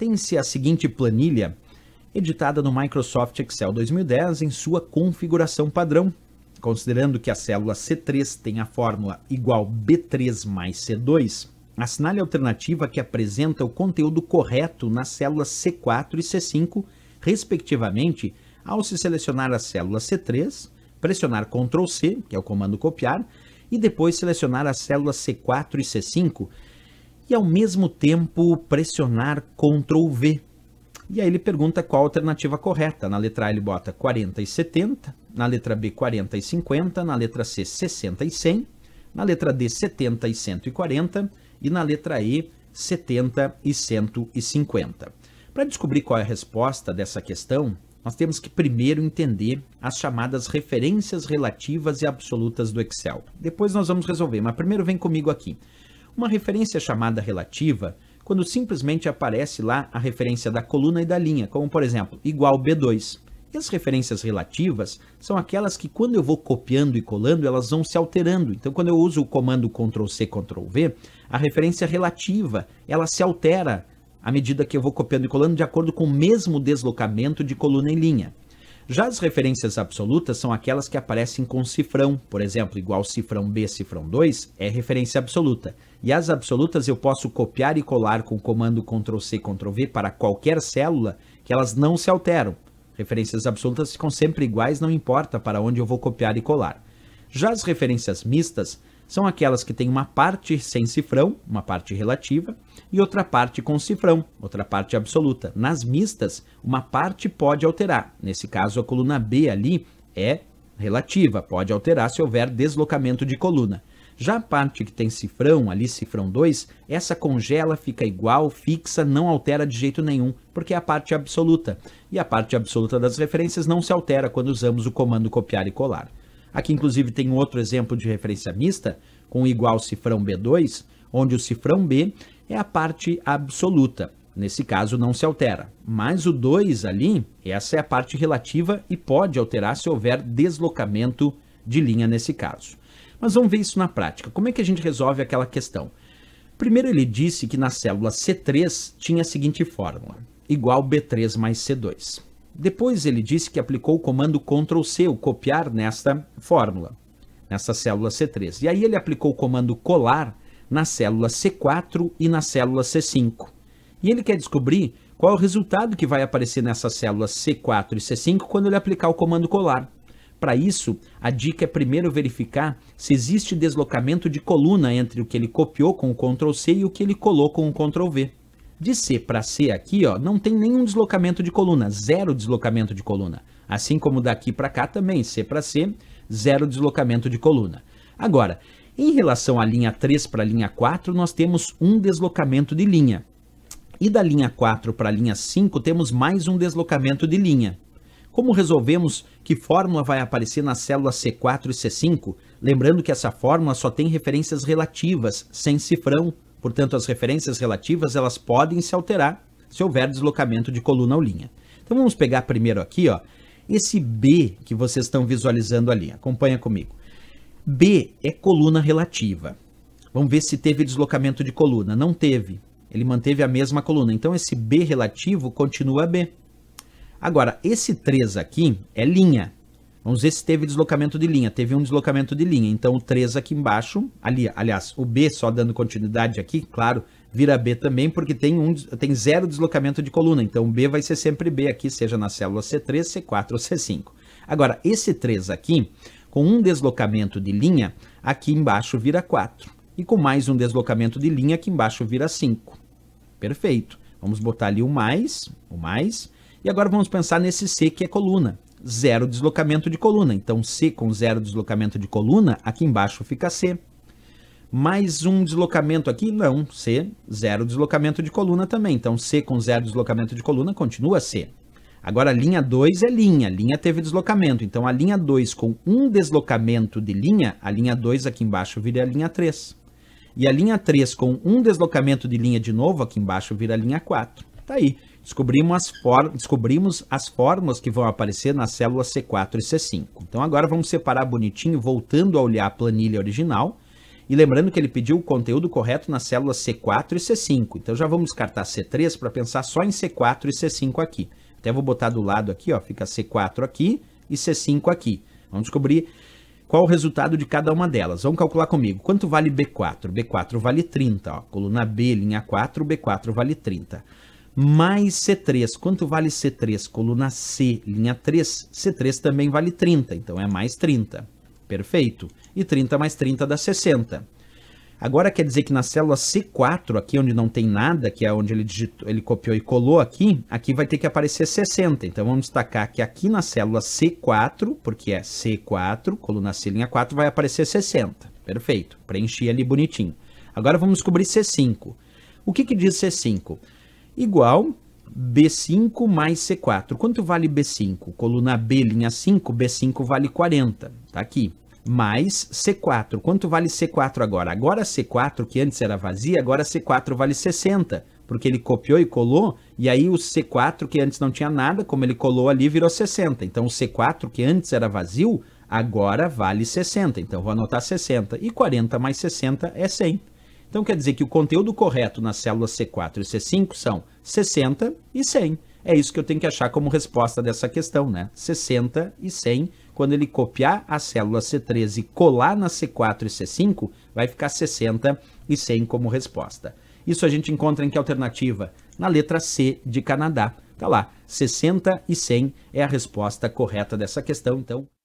tem-se a seguinte planilha, editada no Microsoft Excel 2010 em sua configuração padrão, considerando que a célula C3 tem a fórmula igual B3 mais C2, assinale a alternativa que apresenta o conteúdo correto nas células C4 e C5, respectivamente, ao se selecionar a célula C3, pressionar Ctrl C, que é o comando copiar, e depois selecionar a célula C4 e C5, e ao mesmo tempo pressionar Ctrl V. E aí ele pergunta qual a alternativa correta. Na letra A ele bota 40 e 70, na letra B 40 e 50, na letra C 60 e 100, na letra D 70 e 140 e na letra E 70 e 150. Para descobrir qual é a resposta dessa questão, nós temos que primeiro entender as chamadas referências relativas e absolutas do Excel. Depois nós vamos resolver, mas primeiro vem comigo aqui. Uma referência chamada relativa, quando simplesmente aparece lá a referência da coluna e da linha, como por exemplo, igual B2. E as referências relativas são aquelas que quando eu vou copiando e colando, elas vão se alterando. Então quando eu uso o comando Ctrl C Ctrl V, a referência relativa, ela se altera à medida que eu vou copiando e colando de acordo com o mesmo deslocamento de coluna e linha. Já as referências absolutas são aquelas que aparecem com cifrão, por exemplo, igual cifrão B, cifrão 2, é referência absoluta. E as absolutas eu posso copiar e colar com o comando Ctrl+C, Ctrl+V para qualquer célula que elas não se alteram. Referências absolutas ficam sempre iguais, não importa para onde eu vou copiar e colar. Já as referências mistas são aquelas que têm uma parte sem cifrão, uma parte relativa, e outra parte com cifrão, outra parte absoluta. Nas mistas, uma parte pode alterar. Nesse caso, a coluna B ali é relativa, pode alterar se houver deslocamento de coluna. Já a parte que tem cifrão, ali cifrão 2, essa congela, fica igual, fixa, não altera de jeito nenhum, porque é a parte absoluta. E a parte absoluta das referências não se altera quando usamos o comando copiar e colar. Aqui, inclusive, tem outro exemplo de referência mista, com igual cifrão B2, onde o cifrão B é a parte absoluta. Nesse caso, não se altera. Mas o 2 ali, essa é a parte relativa e pode alterar se houver deslocamento de linha nesse caso. Mas vamos ver isso na prática. Como é que a gente resolve aquela questão? Primeiro, ele disse que na célula C3 tinha a seguinte fórmula: igual B3 mais C2. Depois ele disse que aplicou o comando Ctrl+C, o copiar nesta fórmula, nessa célula C3. E aí ele aplicou o comando colar na célula C4 e na célula C5. E ele quer descobrir qual é o resultado que vai aparecer nessas células C4 e C5 quando ele aplicar o comando colar. Para isso, a dica é primeiro verificar se existe deslocamento de coluna entre o que ele copiou com o Ctrl+C e o que ele colou com o Ctrl+V. De C para C aqui, ó, não tem nenhum deslocamento de coluna, zero deslocamento de coluna. Assim como daqui para cá também, C para C, zero deslocamento de coluna. Agora, em relação à linha 3 para a linha 4, nós temos um deslocamento de linha. E da linha 4 para a linha 5, temos mais um deslocamento de linha. Como resolvemos que fórmula vai aparecer na célula C4 e C5? Lembrando que essa fórmula só tem referências relativas, sem cifrão, Portanto, as referências relativas elas podem se alterar se houver deslocamento de coluna ou linha. Então vamos pegar primeiro aqui, ó, esse B que vocês estão visualizando ali. Acompanha comigo. B é coluna relativa. Vamos ver se teve deslocamento de coluna. Não teve. Ele manteve a mesma coluna. Então esse B relativo continua B. Agora, esse 3 aqui é linha. Vamos ver se teve deslocamento de linha. Teve um deslocamento de linha. Então o 3 aqui embaixo, ali, aliás, o B só dando continuidade aqui, claro, vira B também, porque tem, um, tem zero deslocamento de coluna. Então o B vai ser sempre B aqui, seja na célula C3, C4 ou C5. Agora, esse 3 aqui, com um deslocamento de linha, aqui embaixo vira 4. E com mais um deslocamento de linha, aqui embaixo vira 5. Perfeito. Vamos botar ali o mais, o mais. E agora vamos pensar nesse C que é coluna zero deslocamento de coluna. Então, C com zero deslocamento de coluna, aqui embaixo fica C. Mais um deslocamento aqui, não, C, zero deslocamento de coluna também. Então, C com zero deslocamento de coluna continua C. Agora, a linha 2 é linha, linha teve deslocamento. Então, a linha 2 com um deslocamento de linha, a linha 2 aqui embaixo vira a linha 3. E a linha 3 com um deslocamento de linha de novo, aqui embaixo vira a linha 4. Tá aí. Descobrimos as, for... Descobrimos as fórmulas que vão aparecer nas células C4 e C5. Então agora vamos separar bonitinho, voltando a olhar a planilha original. E lembrando que ele pediu o conteúdo correto nas células C4 e C5. Então já vamos descartar C3 para pensar só em C4 e C5 aqui. Até vou botar do lado aqui, ó, fica C4 aqui e C5 aqui. Vamos descobrir qual o resultado de cada uma delas. Vamos calcular comigo. Quanto vale B4? B4 vale 30, ó. Coluna B, linha 4, B4 vale 30 mais C3. Quanto vale C3? Coluna C, linha 3. C3 também vale 30, então é mais 30. Perfeito. E 30 mais 30 dá 60. Agora quer dizer que na célula C4, aqui onde não tem nada, que é onde ele, digitou, ele copiou e colou aqui, aqui vai ter que aparecer 60. Então vamos destacar que aqui na célula C4, porque é C4, coluna C, linha 4, vai aparecer 60. Perfeito. Preenchi ali bonitinho. Agora vamos descobrir C5. O que, que diz C5? igual B5 mais C4. Quanto vale B5? Coluna B, linha 5, B5 vale 40, Está aqui. Mais C4. Quanto vale C4 agora? Agora C4, que antes era vazia, agora C4 vale 60, porque ele copiou e colou, e aí o C4, que antes não tinha nada, como ele colou ali, virou 60. Então o C4, que antes era vazio, agora vale 60. Então vou anotar 60. E 40 mais 60 é 100. Então quer dizer que o conteúdo correto nas células C4 e C5 são 60 e 100. É isso que eu tenho que achar como resposta dessa questão, né? 60 e 100. Quando ele copiar a célula C3 e colar na C4 e C5, vai ficar 60 e 100 como resposta. Isso a gente encontra em que alternativa? Na letra C de Canadá. Tá lá, 60 e 100 é a resposta correta dessa questão, então.